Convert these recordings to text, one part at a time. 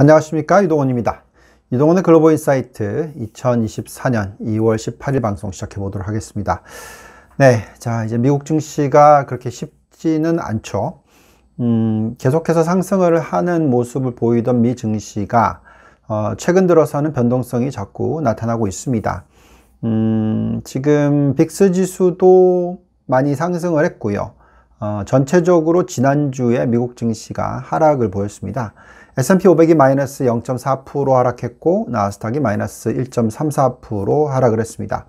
안녕하십니까 이동원입니다. 이동원의 글로벌 인사이트 2024년 2월 18일 방송 시작해 보도록 하겠습니다. 네, 자 이제 미국 증시가 그렇게 쉽지는 않죠. 음, 계속해서 상승을 하는 모습을 보이던 미 증시가 어, 최근 들어서는 변동성이 자꾸 나타나고 있습니다. 음, 지금 빅스 지수도 많이 상승을 했고요. 어, 전체적으로 지난주에 미국 증시가 하락을 보였습니다. S&P 500이 마이너스 0.4% 하락했고 나스닥이 마이너스 1.34% 하락을 했습니다.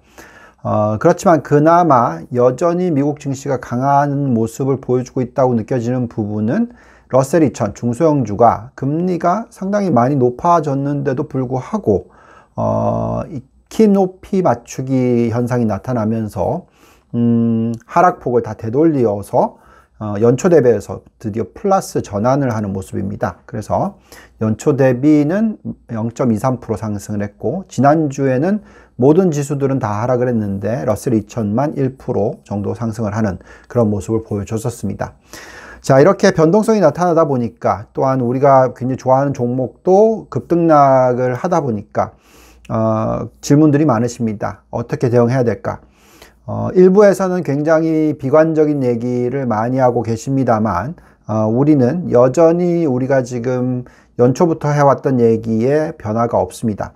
어, 그렇지만 그나마 여전히 미국 증시가 강한 모습을 보여주고 있다고 느껴지는 부분은 러셀 2000 중소형주가 금리가 상당히 많이 높아졌는데도 불구하고 어, 키 높이 맞추기 현상이 나타나면서 음, 하락폭을 다되돌리서 어, 연초 대비해서 드디어 플러스 전환을 하는 모습입니다. 그래서 연초 대비는 0.23% 상승을 했고 지난주에는 모든 지수들은 다 하락을 했는데 러셀 2000만 1% 정도 상승을 하는 그런 모습을 보여줬었습니다. 자 이렇게 변동성이 나타나다 보니까 또한 우리가 굉장히 좋아하는 종목도 급등락을 하다 보니까 어, 질문들이 많으십니다. 어떻게 대응해야 될까? 어, 일부에서는 굉장히 비관적인 얘기를 많이 하고 계십니다만 어, 우리는 여전히 우리가 지금 연초부터 해왔던 얘기에 변화가 없습니다.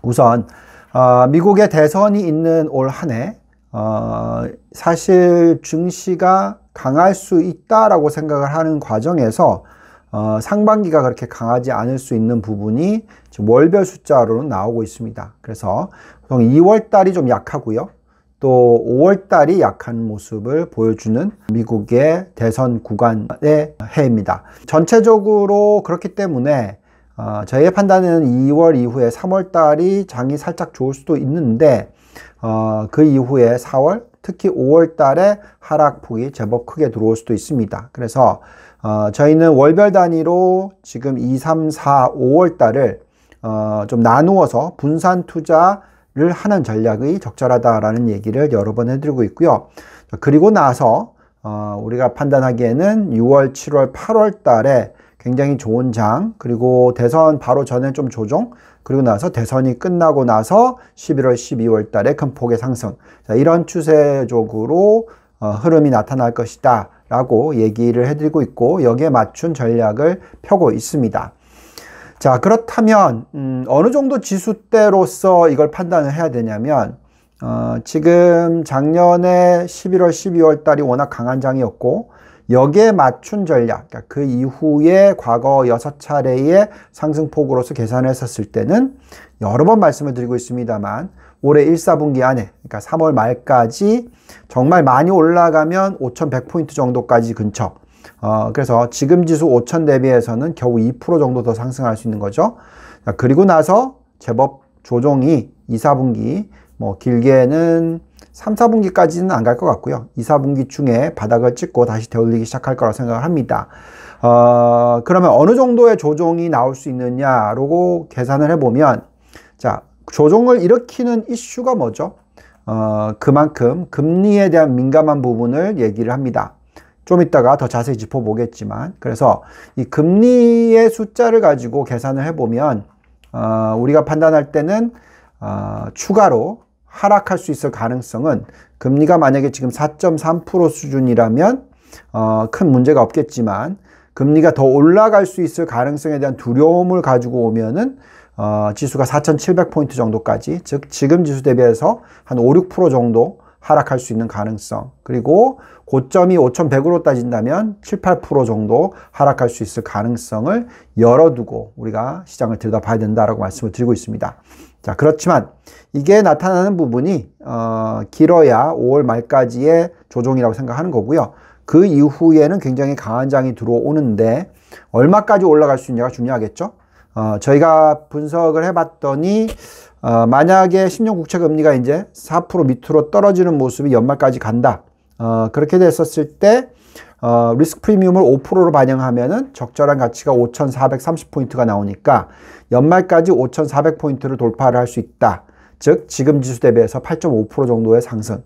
우선 어, 미국의 대선이 있는 올 한해 어, 사실 증시가 강할 수 있다라고 생각을 하는 과정에서 어, 상반기가 그렇게 강하지 않을 수 있는 부분이 월별 숫자로는 나오고 있습니다. 그래서 보 2월 달이 좀 약하고요. 또 5월달이 약한 모습을 보여주는 미국의 대선 구간의 해입니다. 전체적으로 그렇기 때문에 어, 저희의 판단은 2월 이후에 3월달이 장이 살짝 좋을 수도 있는데 어, 그 이후에 4월 특히 5월달에 하락폭이 제법 크게 들어올 수도 있습니다. 그래서 어, 저희는 월별 단위로 지금 2, 3, 4, 5월달을 어, 좀 나누어서 분산 투자 를 하는 전략이 적절하다라는 얘기를 여러 번 해드리고 있고요. 그리고 나서 어, 우리가 판단하기에는 6월, 7월, 8월 달에 굉장히 좋은 장, 그리고 대선 바로 전에 좀 조정, 그리고 나서 대선이 끝나고 나서 11월, 12월 달에 큰 폭의 상승. 자, 이런 추세적으로 어, 흐름이 나타날 것이다. 라고 얘기를 해드리고 있고, 여기에 맞춘 전략을 펴고 있습니다. 자, 그렇다면, 음, 어느 정도 지수대로서 이걸 판단을 해야 되냐면, 어, 지금 작년에 11월, 12월 달이 워낙 강한 장이었고, 여기에 맞춘 전략, 그그 그러니까 이후에 과거 6차례의 상승폭으로서 계산을 했었을 때는 여러 번 말씀을 드리고 있습니다만 올해 1, 4분기 안에, 그러니까 3월 말까지 정말 많이 올라가면 5,100포인트 정도까지 근처, 어, 그래서 지금 지수 5천 대비해서는 겨우 2% 정도 더 상승할 수 있는 거죠. 자, 그리고 나서 제법 조정이 2, 4분기, 뭐 길게는 3, 4분기까지는 안 갈 것 같고요. 2, 4분기 중에 바닥을 찍고 다시 되돌리기 시작할 거라 고 생각을 합니다. 어, 그러면 어느 정도의 조정이 나올 수 있느냐라고 계산을 해보면 자, 조정을 일으키는 이슈가 뭐죠? 어, 그만큼 금리에 대한 민감한 부분을 얘기를 합니다. 좀 이따가 더 자세히 짚어보겠지만 그래서 이 금리의 숫자를 가지고 계산을 해보면 어, 우리가 판단할 때는 어, 추가로 하락할 수 있을 가능성은 금리가 만약에 지금 4.3% 수준이라면 어, 큰 문제가 없겠지만 금리가 더 올라갈 수 있을 가능성에 대한 두려움을 가지고 오면은 어, 지수가 4,700포인트 정도까지 즉 지금 지수 대비해서 한 5, 6% 정도 하락할 수 있는 가능성 그리고 고점이 5,100으로 따진다면 7, 8% 정도 하락할 수 있을 가능성을 열어두고 우리가 시장을 들여다봐야 된다라고 말씀을 드리고 있습니다. 자 그렇지만 이게 나타나는 부분이 어, 길어야 5월 말까지의 조정이라고 생각하는 거고요. 그 이후에는 굉장히 강한 장이 들어오는데 얼마까지 올라갈 수 있냐가 중요하겠죠. 어, 저희가 분석을 해봤더니 어, 만약에 10년 국채 금리가 이제 4% 밑으로 떨어지는 모습이 연말까지 간다. 어, 그렇게 됐었을 때 어, 리스크 프리미엄을 5%로 반영하면 적절한 가치가 5,430포인트가 나오니까 연말까지 5,400포인트를 돌파를 할 수 있다. 즉 지금 지수 대비해서 8.5% 정도의 상승.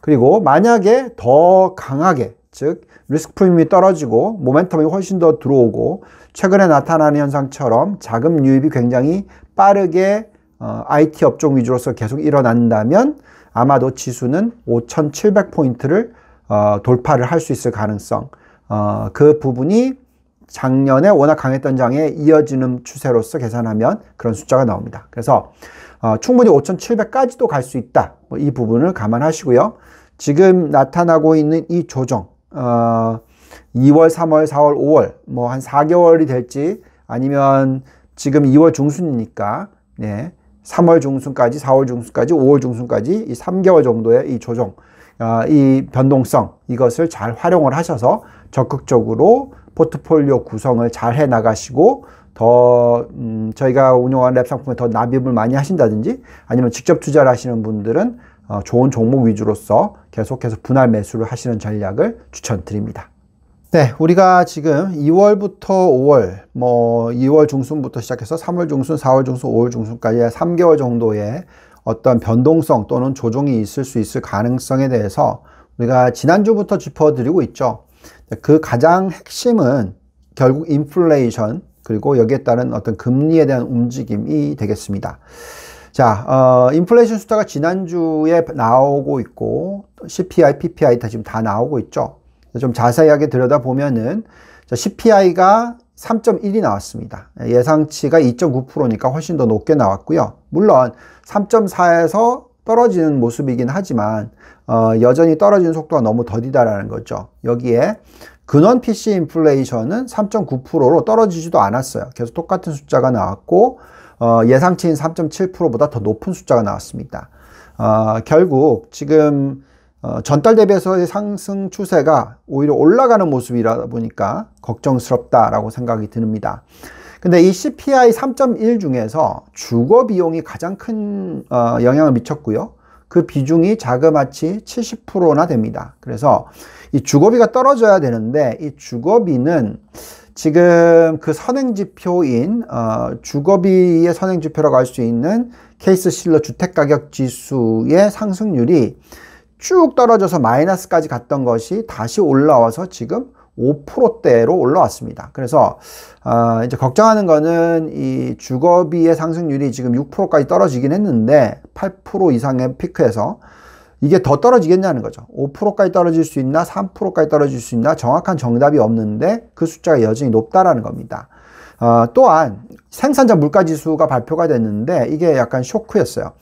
그리고 만약에 더 강하게 즉 리스크 프리미엄이 떨어지고 모멘텀이 훨씬 더 들어오고 최근에 나타나는 현상처럼 자금 유입이 굉장히 빠르게 어, IT 업종 위주로서 계속 일어난다면 아마도 지수는 5,700포인트를 어, 돌파를 할 수 있을 가능성 어, 그 부분이 작년에 워낙 강했던 장에 이어지는 추세로서 계산하면 그런 숫자가 나옵니다. 그래서 어, 충분히 5,700까지도 갈 수 있다. 뭐이 부분을 감안하시고요. 지금 나타나고 있는 이 조정 2월, 어, 3월, 4월, 5월 뭐 한 4개월이 될지 아니면 지금 2월 중순이니까 네, 3월 중순까지, 4월 중순까지, 5월 중순까지 이 3개월 정도의 이 조정, 어, 이 변동성 이것을 잘 활용을 하셔서 적극적으로 포트폴리오 구성을 잘 해 나가시고 더 음, 저희가 운영하는 랩 상품에 더 납입을 많이 하신다든지 아니면 직접 투자를 하시는 분들은 어, 좋은 종목 위주로서 계속해서 분할 매수를 하시는 전략을 추천드립니다. 네, 우리가 지금 2월부터 5월, 뭐 2월 중순부터 시작해서 3월 중순, 4월 중순, 5월 중순까지 3개월 정도의 어떤 변동성 또는 조정이 있을 수 있을 가능성에 대해서 우리가 지난주부터 짚어드리고 있죠. 네, 그 가장 핵심은 결국 인플레이션 그리고 여기에 따른 어떤 금리에 대한 움직임이 되겠습니다. 자, 어, 인플레이션 숫자가 지난주에 나오고 있고, CPI, PPI 다 지금 다 나오고 있죠. 좀 자세하게 들여다보면은, 자, CPI가 3.1이 나왔습니다. 예상치가 2.9%니까 훨씬 더 높게 나왔고요. 물론 3.4에서 떨어지는 모습이긴 하지만 어, 여전히 떨어지는 속도가 너무 더디다라는 거죠. 여기에 근원 PC 인플레이션은 3.9%로 떨어지지도 않았어요. 계속 똑같은 숫자가 나왔고 어, 예상치인 3.7%보다 더 높은 숫자가 나왔습니다. 어, 결국 지금 어, 전달 대비해서의 상승 추세가 오히려 올라가는 모습이라 보니까 걱정스럽다라고 생각이 듭니다. 근데 이 CPI 3.1 중에서 주거 비용이 가장 큰 어, 영향을 미쳤고요. 그 비중이 자그마치 70%나 됩니다. 그래서 이 주거비가 떨어져야 되는데 이 주거비는 지금 그 선행지표인 어, 주거비의 선행지표라고 할 수 있는 케이스실러 주택가격지수의 상승률이 쭉 떨어져서 마이너스까지 갔던 것이 다시 올라와서 지금 5%대로 올라왔습니다. 그래서 어, 이제 걱정하는 거는 이 주거비의 상승률이 지금 6%까지 떨어지긴 했는데 8% 이상의 피크에서 이게 더 떨어지겠냐는 거죠. 5%까지 떨어질 수 있나 3%까지 떨어질 수 있나 정확한 정답이 없는데 그 숫자가 여전히 높다라는 겁니다. 어, 또한 생산자 물가지수가 발표가 됐는데 이게 약간 쇼크였어요.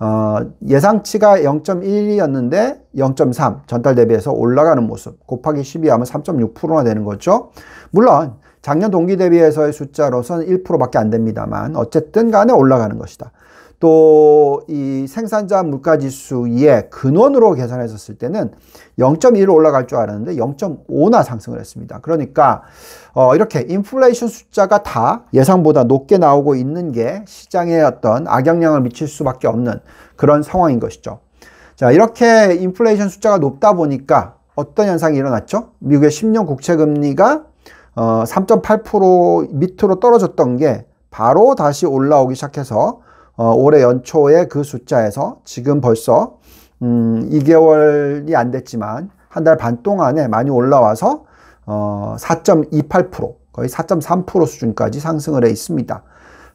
어, 예상치가 0.1이었는데 0.3 전달 대비해서 올라가는 모습 곱하기 12 하면 3.6%나 되는 거죠. 물론 작년 동기 대비해서의 숫자로서는 1%밖에 안 됩니다만 어쨌든 간에 올라가는 것이다. 또이 생산자 물가지수의 근원으로 계산했었을 때는 0.1로 올라갈 줄 알았는데 0.5나 상승을 했습니다. 그러니까 어 이렇게 인플레이션 숫자가 다 예상보다 높게 나오고 있는 게 시장에 어떤 악영향을 미칠 수밖에 없는 그런 상황인 것이죠. 자 이렇게 인플레이션 숫자가 높다 보니까 어떤 현상이 일어났죠? 미국의 10년 국채 금리가 어3.8% 밑으로 떨어졌던 게 바로 다시 올라오기 시작해서 어, 올해 연초에 그 숫자에서 지금 벌써 음, 2개월이 안 됐지만 한 달 반 동안에 많이 올라와서 어, 4.28% 거의 4.3% 수준까지 상승을 해 있습니다.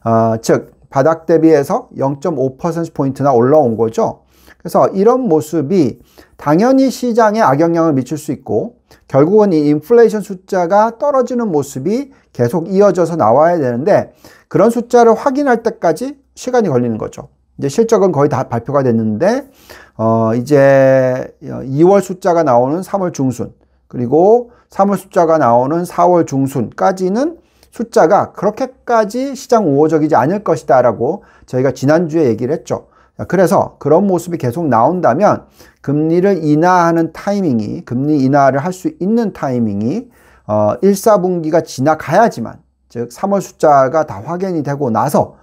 어, 즉 바닥 대비해서 0.5%포인트나 올라온 거죠. 그래서 이런 모습이 당연히 시장에 악영향을 미칠 수 있고 결국은 이 인플레이션 숫자가 떨어지는 모습이 계속 이어져서 나와야 되는데 그런 숫자를 확인할 때까지 시간이 걸리는 거죠. 이제 실적은 거의 다 발표가 됐는데 어 이제 2월 어, 숫자가 나오는 3월 중순 그리고 3월 숫자가 나오는 4월 중순까지는 숫자가 그렇게까지 시장 우호적이지 않을 것이다 라고 저희가 지난주에 얘기를 했죠. 그래서 그런 모습이 계속 나온다면 금리를 인하하는 타이밍이 금리 인하를 할 수 있는 타이밍이 어 1, 4분기가 지나가야지만 즉 3월 숫자가 다 확인이 되고 나서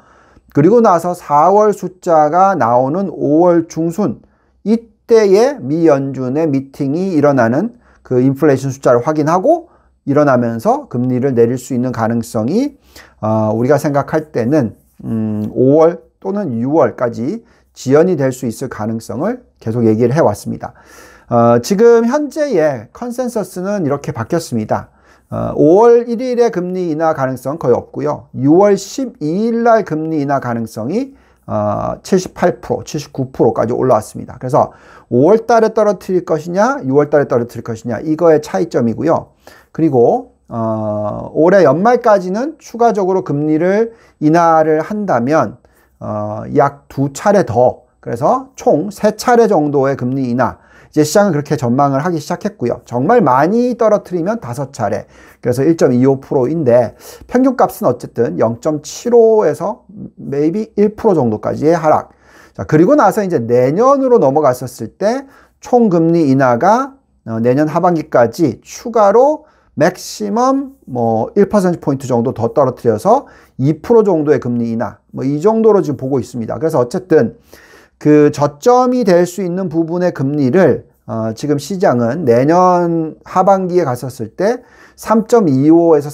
그리고 나서 4월 숫자가 나오는 5월 중순 이때에 미 연준의 미팅이 일어나는 그 인플레이션 숫자를 확인하고 일어나면서 금리를 내릴 수 있는 가능성이 어, 우리가 생각할 때는 음, 5월 또는 6월까지 지연이 될 수 있을 가능성을 계속 얘기를 해왔습니다. 어, 지금 현재의 컨센서스는 이렇게 바뀌었습니다. 5월 어, 1일에 금리 인하 가능성 거의 없고요. 6월 12일 날 금리 인하 가능성이 78%, 어, 79%까지 올라왔습니다. 그래서 5월 달에 떨어뜨릴 것이냐, 6월 달에 떨어뜨릴 것이냐 이거의 차이점이고요. 그리고 어, 올해 연말까지는 추가적으로 금리를 인하를 한다면 어, 약 두 차례 더, 그래서 총 세 차례 정도의 금리 인하 이제 시장은 그렇게 전망을 하기 시작했고요. 정말 많이 떨어뜨리면 다섯 차례. 그래서 1.25%인데 평균값은 어쨌든 0.75에서 maybe 1% 정도까지의 하락. 자, 그리고 나서 이제 내년으로 넘어갔었을 때 총금리 인하가 어, 내년 하반기까지 추가로 맥시멈 뭐 1%포인트 정도 더 떨어뜨려서 2% 정도의 금리 인하 뭐 이 정도로 지금 보고 있습니다. 그래서 어쨌든 그 저점이 될 수 있는 부분의 금리를 어, 지금 시장은 내년 하반기에 갔었을 때 3.25에서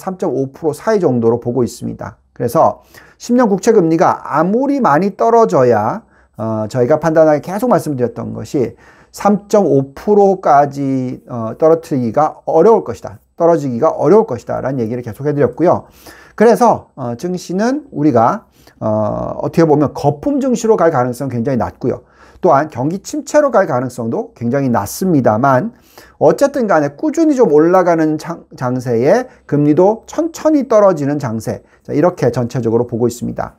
3.5% 사이 정도로 보고 있습니다. 그래서 10년 국채 금리가 아무리 많이 떨어져야 어, 저희가 판단하기 계속 말씀드렸던 것이 3.5%까지 어, 떨어뜨리기가 어려울 것이다. 떨어지기가 어려울 것이다 라는 얘기를 계속 해드렸고요. 그래서 어, 증시는 우리가 어, 어떻게 보면 거품 증시로 갈 가능성은 굉장히 낮고요. 또한 경기 침체로 갈 가능성도 굉장히 낮습니다만 어쨌든 간에 꾸준히 좀 올라가는 장세에 금리도 천천히 떨어지는 장세 자, 이렇게 전체적으로 보고 있습니다.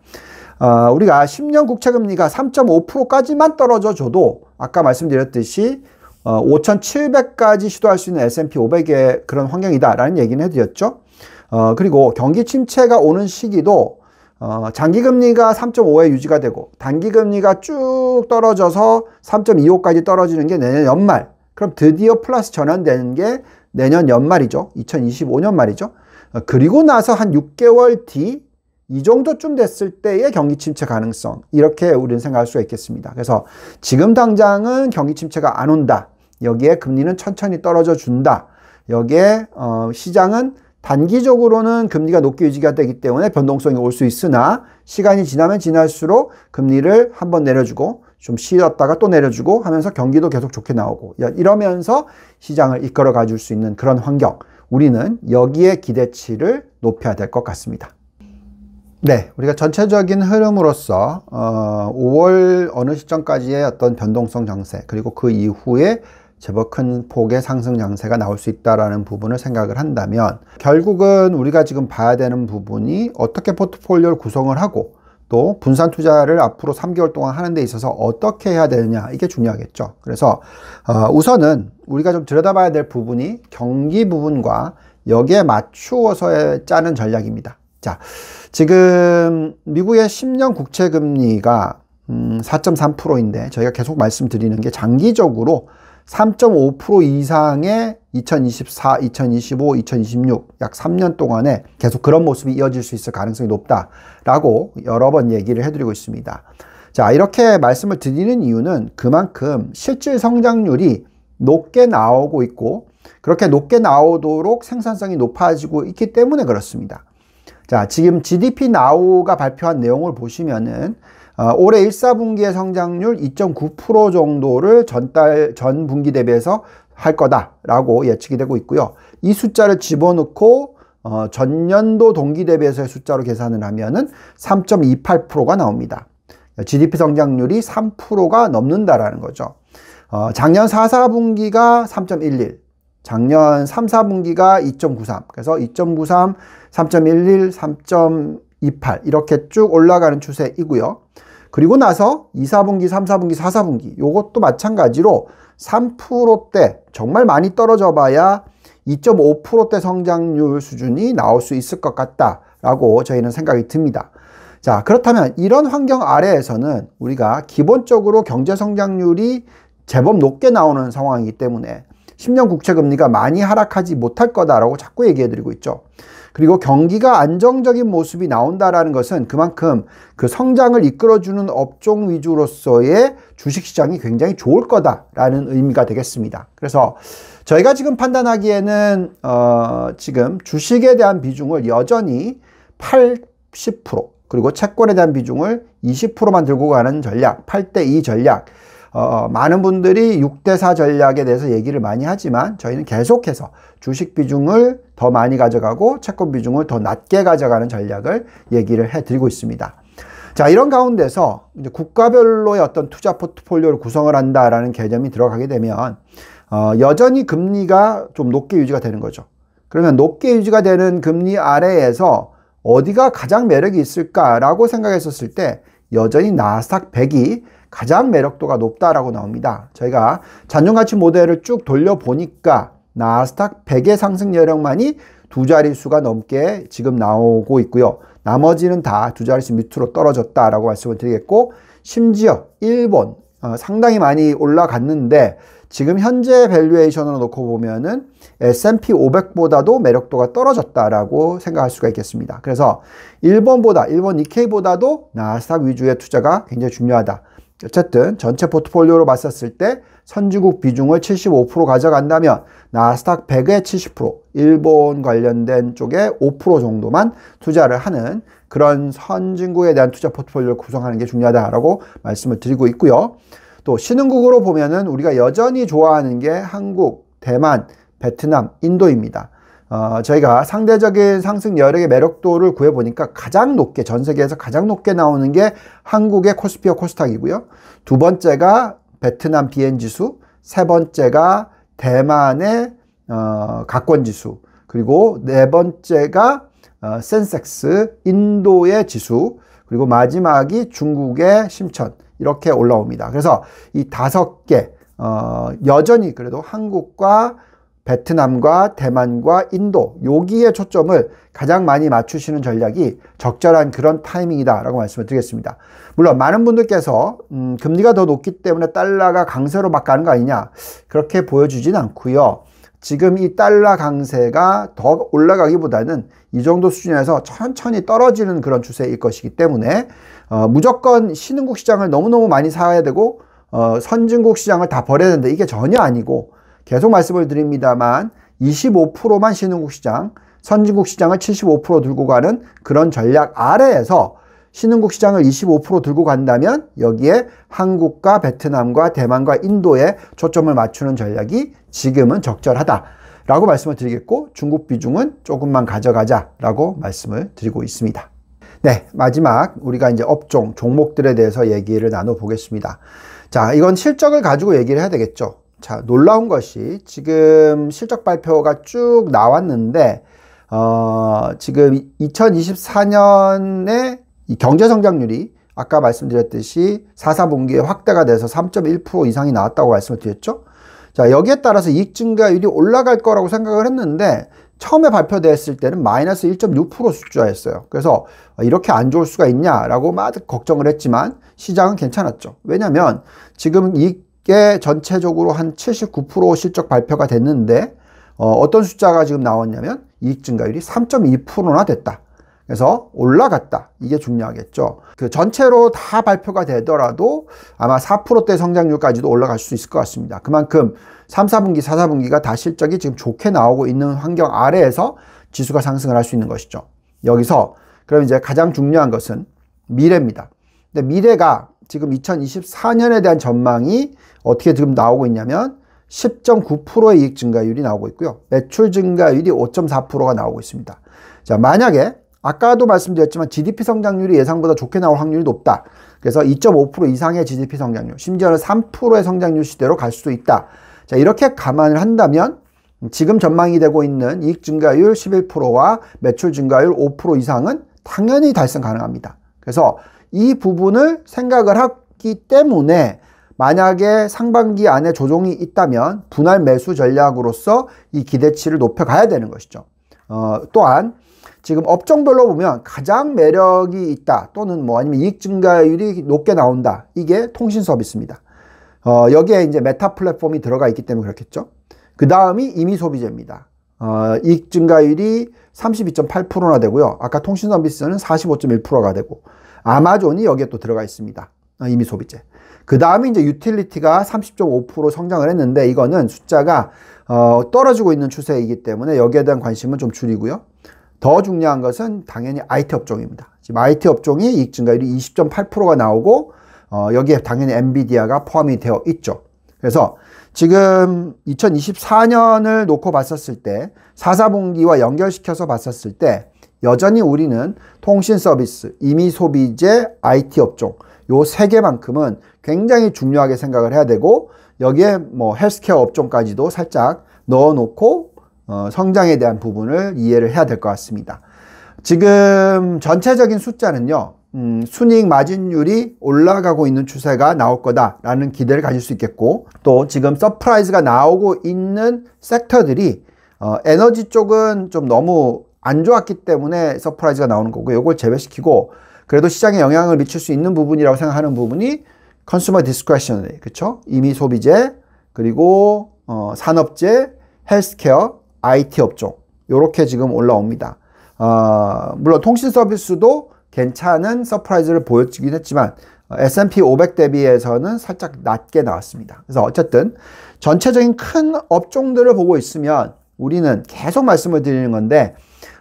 어, 우리가 10년 국채금리가 3.5%까지만 떨어져 줘도 아까 말씀드렸듯이 어, 5,700까지 시도할 수 있는 S&P 500의 그런 환경이다라는 얘기는 해드렸죠. 어, 그리고 경기 침체가 오는 시기도 어, 장기금리가 3.5에 유지가 되고 단기금리가 쭉 떨어져서 3.25까지 떨어지는 게 내년 연말 그럼 드디어 플러스 전환되는 게 내년 연말이죠. 2025년 말이죠. 어, 그리고 나서 한 6개월 뒤 이 정도쯤 됐을 때의 경기 침체 가능성 이렇게 우리는 생각할 수가 있겠습니다. 그래서 지금 당장은 경기 침체가 안 온다. 여기에 금리는 천천히 떨어져 준다. 여기에 어, 시장은 단기적으로는 금리가 높게 유지가 되기 때문에 변동성이 올 수 있으나 시간이 지나면 지날수록 금리를 한번 내려주고 좀 쉬었다가 또 내려주고 하면서 경기도 계속 좋게 나오고 이러면서 시장을 이끌어 가줄 수 있는 그런 환경 우리는 여기에 기대치를 높여야 될 것 같습니다. 네, 우리가 전체적인 흐름으로서 어, 5월 어느 시점까지의 어떤 변동성 장세 그리고 그 이후에 제법 큰 폭의 상승 양세가 나올 수 있다라는 부분을 생각을 한다면 결국은 우리가 지금 봐야 되는 부분이 어떻게 포트폴리오를 구성을 하고 또 분산 투자를 앞으로 3개월 동안 하는 데 있어서 어떻게 해야 되느냐 이게 중요하겠죠. 그래서 어, 우선은 우리가 좀 들여다봐야 될 부분이 경기 부분과 여기에 맞추어서 짜는 전략입니다. 자, 지금 미국의 10년 국채 금리가 음, 4.3%인데 저희가 계속 말씀드리는 게 장기적으로 3.5% 이상의 2024, 2025, 2026 약 3년 동안에 계속 그런 모습이 이어질 수 있을 가능성이 높다라고 여러 번 얘기를 해드리고 있습니다. 자, 이렇게 말씀을 드리는 이유는 그만큼 실질 성장률이 높게 나오고 있고 그렇게 높게 나오도록 생산성이 높아지고 있기 때문에 그렇습니다. 자, 지금 GDP 나우가 발표한 내용을 보시면은 아, 올해 1 4분기의 성장률 2.9% 정도를 전달 전 분기 대비해서 할 거다라고 예측이 되고 있고요. 이 숫자를 집어넣고 어, 전년도 동기 대비해서의 숫자로 계산을 하면은 3.28%가 나옵니다. GDP 성장률이 3%가 넘는다라는 거죠. 어, 작년 4, 4분기가 3.11, 작년 3, 4분기가 2.93, 그래서 2.93, 3.11, 3.28 이렇게 쭉 올라가는 추세이고요. 그리고 나서 2, 4분기, 3, 4분기, 4, 4분기 요것도 마찬가지로 3%대 정말 많이 떨어져 봐야 2.5%대 성장률 수준이 나올 수 있을 것 같다라고 저희는 생각이 듭니다. 자, 그렇다면 이런 환경 아래에서는 우리가 기본적으로 경제 성장률이 제법 높게 나오는 상황이기 때문에 10년 국채 금리가 많이 하락하지 못할 거다라고 자꾸 얘기해 드리고 있죠. 그리고 경기가 안정적인 모습이 나온다라는 것은 그만큼 그 성장을 이끌어주는 업종 위주로서의 주식시장이 굉장히 좋을 거다라는 의미가 되겠습니다. 그래서 저희가 지금 판단하기에는 어, 지금 주식에 대한 비중을 여전히 80% 그리고 채권에 대한 비중을 20%만 들고 가는 전략, 8대2 전략 어, 어, 많은 분들이 6대4 전략에 대해서 얘기를 많이 하지만 저희는 계속해서 주식 비중을 더 많이 가져가고 채권 비중을 더 낮게 가져가는 전략을 얘기를 해드리고 있습니다. 자, 이런 가운데서 국가별로의 어떤 투자 포트폴리오를 구성을 한다라는 개념이 들어가게 되면 어, 여전히 금리가 좀 높게 유지가 되는 거죠. 그러면 높게 유지가 되는 금리 아래에서 어디가 가장 매력이 있을까라고 생각했었을 때 여전히 나스닥 100이 가장 매력도가 높다라고 나옵니다. 저희가 잔존가치 모델을 쭉 돌려보니까 나스닥 100의 상승 여력만이 두 자릿수가 넘게 지금 나오고 있고요. 나머지는 다 두 자릿수 밑으로 떨어졌다라고 말씀을 드리겠고 심지어 일본 어, 상당히 많이 올라갔는데 지금 현재 밸류에이션으로 놓고 보면은 S&P 500보다도 매력도가 떨어졌다라고 생각할 수가 있겠습니다. 그래서 일본보다 일본 니케이보다도 나스닥 위주의 투자가 굉장히 중요하다. 어쨌든 전체 포트폴리오로 봤었을때 선진국 비중을 75% 가져간다면 나스닥 1 0 0에 70%, 일본 관련된 쪽에 5% 정도만 투자를 하는 그런 선진국에 대한 투자 포트폴리오를 구성하는 게 중요하다라고 말씀을 드리고 있고요. 또 신흥국으로 보면은 우리가 여전히 좋아하는 게 한국, 대만, 베트남, 인도입니다. 어, 저희가 상대적인 상승 여력의 매력도를 구해보니까 가장 높게, 전 세계에서 가장 높게 나오는 게 한국의 코스피와 코스닥이고요. 두 번째가 베트남 비엔지수, 세 번째가 대만의 어, 가권지수, 그리고 네 번째가 어, 센섹스, 인도의 지수, 그리고 마지막이 중국의 심천, 이렇게 올라옵니다. 그래서 이 다섯 개, 어, 여전히 그래도 한국과 베트남과 대만과 인도 여기에 초점을 가장 많이 맞추시는 전략이 적절한 그런 타이밍이다라고 말씀을 드리겠습니다. 물론 많은 분들께서 음, 금리가 더 높기 때문에 달러가 강세로 막 가는 거 아니냐 그렇게 보여주진 않고요. 지금 이 달러 강세가 더 올라가기보다는 이 정도 수준에서 천천히 떨어지는 그런 추세일 것이기 때문에 어, 무조건 신흥국 시장을 너무너무 많이 사야 되고 어, 선진국 시장을 다 버려야 되는데 이게 전혀 아니고 계속 말씀을 드립니다만 25%만 신흥국 시장, 선진국 시장을 75% 들고 가는 그런 전략 아래에서 신흥국 시장을 25% 들고 간다면 여기에 한국과 베트남과 대만과 인도에 초점을 맞추는 전략이 지금은 적절하다. 라고 말씀을 드리겠고 중국 비중은 조금만 가져가자 라고 말씀을 드리고 있습니다. 네, 마지막 우리가 이제 업종, 종목들에 대해서 얘기를 나눠보겠습니다. 자, 이건 실적을 가지고 얘기를 해야 되겠죠. 자, 놀라운 것이 지금 실적 발표가 쭉 나왔는데, 어, 지금 2024년에 이 경제 성장률이 아까 말씀드렸듯이 4, 4분기에 확대가 돼서 3.1% 이상이 나왔다고 말씀을 드렸죠. 자, 여기에 따라서 이익 증가율이 올라갈 거라고 생각을 했는데, 처음에 발표됐을 때는 마이너스 1.6% 수주였어요. 그래서 이렇게 안 좋을 수가 있냐라고 막 걱정을 했지만 시장은 괜찮았죠. 왜냐면 지금 이익 게 전체적으로 한 79% 실적 발표가 됐는데 어, 떤 숫자가 지금 나왔냐면 이익 증가율이 3.2%나 됐다. 그래서 올라갔다. 이게 중요하겠죠. 그 전체로 다 발표가 되더라도 아마 4%대 성장률까지도 올라갈 수 있을 것 같습니다. 그만큼 3, 4분기, 4, 4분기가 다 실적이 지금 좋게 나오고 있는 환경 아래에서 지수가 상승을 할 수 있는 것이죠. 여기서 그럼 이제 가장 중요한 것은 미래입니다. 근데 미래가 지금 2024년에 대한 전망이 어떻게 지금 나오고 있냐면 10.9%의 이익 증가율이 나오고 있고요. 매출 증가율이 5.4%가 나오고 있습니다. 자, 만약에 아까도 말씀드렸지만 GDP 성장률이 예상보다 좋게 나올 확률이 높다. 그래서 2.5% 이상의 GDP 성장률, 심지어는 3%의 성장률 시대로 갈 수도 있다. 자, 이렇게 감안을 한다면 지금 전망이 되고 있는 이익 증가율 11%와 매출 증가율 5% 이상은 당연히 달성 가능합니다. 그래서 이 부분을 생각을 하기 때문에 만약에 상반기 안에 조정이 있다면 분할 매수 전략으로서 이 기대치를 높여가야 되는 것이죠. 어, 또한 지금 업종별로 보면 가장 매력이 있다 또는 뭐 아니면 이익 증가율이 높게 나온다 이게 통신 서비스입니다. 어, 여기에 이제 메타 플랫폼이 들어가 있기 때문에 그렇겠죠. 그 다음이 이미 소비재입니다. 어, 이익 증가율이 32.8%나 되고요. 아까 통신 서비스는 45.1%가 되고 아마존이 여기에 또 들어가 있습니다. 어, 이미 소비재. 그 다음에 이제 유틸리티가 30.5% 성장을 했는데 이거는 숫자가 어, 떨어지고 있는 추세이기 때문에 여기에 대한 관심은 좀 줄이고요. 더 중요한 것은 당연히 IT 업종입니다. 지금 IT 업종이 이익 증가율이 20.8%가 나오고 어, 여기에 당연히 엔비디아가 포함이 되어 있죠. 그래서 지금 2024년을 놓고 봤었을 때 4, 4분기와 연결시켜서 봤었을 때 여전히 우리는 통신 서비스, 이미 소비재, IT 업종 요 세 개만큼은 굉장히 중요하게 생각을 해야 되고 여기에 뭐 헬스케어 업종까지도 살짝 넣어놓고 어, 성장에 대한 부분을 이해를 해야 될 것 같습니다. 지금 전체적인 숫자는요. 음, 순익 마진율이 올라가고 있는 추세가 나올 거다라는 기대를 가질 수 있겠고 또 지금 서프라이즈가 나오고 있는 섹터들이 어, 에너지 쪽은 좀 너무 안 좋았기 때문에 서프라이즈가 나오는 거고 이걸 제외시키고 그래도 시장에 영향을 미칠 수 있는 부분이라고 생각하는 부분이 consumer discretionary 그쵸? 이미 소비재 그리고 어, 산업재, 헬스케어, IT 업종 요렇게 지금 올라옵니다. 어, 물론 통신 서비스도 괜찮은 서프라이즈를 보여주긴 했지만 어, S&P 500 대비해서는 살짝 낮게 나왔습니다. 그래서 어쨌든 전체적인 큰 업종들을 보고 있으면 우리는 계속 말씀을 드리는 건데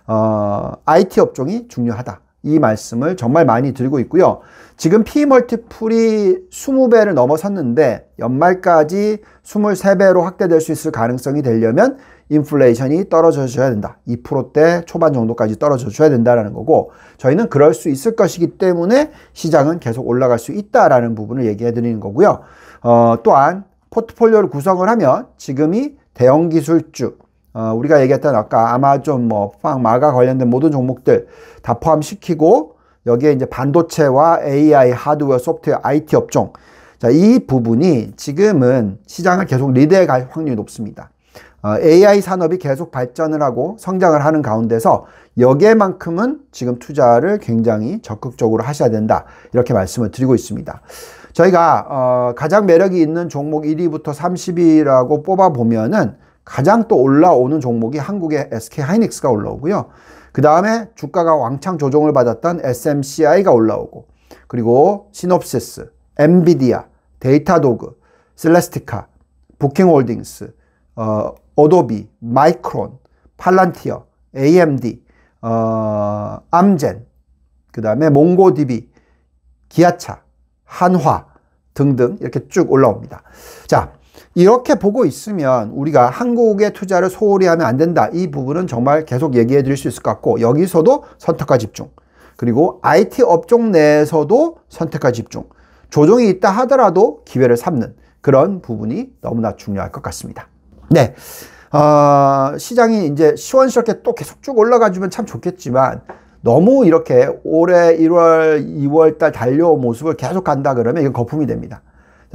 어, IT 업종이 중요하다. 이 말씀을 정말 많이 드리고 있고요. 지금 P 멀티플이 20배를 넘어섰는데 연말까지 23배로 확대될 수 있을 가능성이 되려면 인플레이션이 떨어져줘야 된다. 2%대 초반 정도까지 떨어져줘야 된다라는 거고 저희는 그럴 수 있을 것이기 때문에 시장은 계속 올라갈 수 있다라는 부분을 얘기해 드리는 거고요. 어, 또한 포트폴리오를 구성을 하면 지금이 대형 기술주 어, 우리가 얘기했던 아까 아마존, 뭐, 팡, 마가 관련된 모든 종목들 다 포함시키고 여기에 이제 반도체와 AI, 하드웨어, 소프트웨어, IT 업종. 자, 이 부분이 지금은 시장을 계속 리드해 갈 확률이 높습니다. 어, AI 산업이 계속 발전을 하고 성장을 하는 가운데서 여기에만큼은 지금 투자를 굉장히 적극적으로 하셔야 된다. 이렇게 말씀을 드리고 있습니다. 저희가 어, 가장 매력이 있는 종목 1위부터 30위라고 뽑아보면은 가장 또 올라오는 종목이 한국의 SK 하이닉스가 올라오고요. 그 다음에 주가가 왕창 조정을 받았던 SMCI가 올라오고 그리고 시놉시스, 엔비디아, 데이터도그, 셀레스티카, 부킹홀딩스, 어, 어도비, 마이크론, 팔란티어, AMD, 어, 암젠, 그 다음에 몽고디비, 기아차, 한화 등등 이렇게 쭉 올라옵니다. 자, 이렇게 보고 있으면 우리가 한국의 투자를 소홀히 하면 안 된다. 이 부분은 정말 계속 얘기해 드릴 수 있을 것 같고 여기서도 선택과 집중 그리고 IT 업종 내에서도 선택과 집중 조정이 있다 하더라도 기회를 삼는 그런 부분이 너무나 중요할 것 같습니다. 네. 어, 시장이 이제 시원시원하게 또 계속 쭉 올라가주면 참 좋겠지만 너무 이렇게 올해 1월, 2월 달 달려온 모습을 계속 간다 그러면 이건 거품이 됩니다.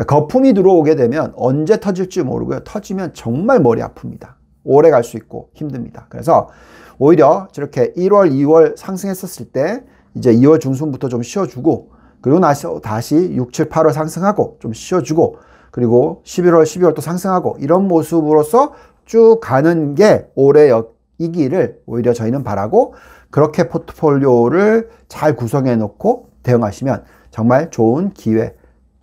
거품이 들어오게 되면 언제 터질지 모르고요. 터지면 정말 머리 아픕니다. 오래 갈 수 있고 힘듭니다. 그래서 오히려 저렇게 1월, 2월 상승했었을 때 이제 2월 중순부터 좀 쉬어주고 그리고 나서 다시 6, 7, 8월 상승하고 좀 쉬어주고 그리고 11월, 12월 또 상승하고 이런 모습으로서 쭉 가는 게 올해 이기를 오히려 저희는 바라고 그렇게 포트폴리오를 잘 구성해 놓고 대응하시면 정말 좋은 기회